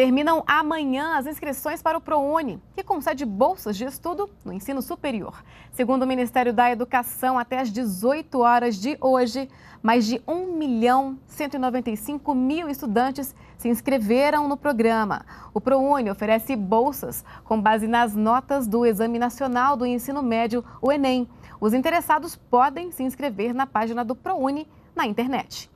Terminam amanhã as inscrições para o ProUni, que concede bolsas de estudo no ensino superior. Segundo o Ministério da Educação, até às 18 horas de hoje, mais de 1 milhão 195 mil estudantes se inscreveram no programa. O ProUni oferece bolsas com base nas notas do Exame Nacional do Ensino Médio, o Enem. Os interessados podem se inscrever na página do ProUni na internet.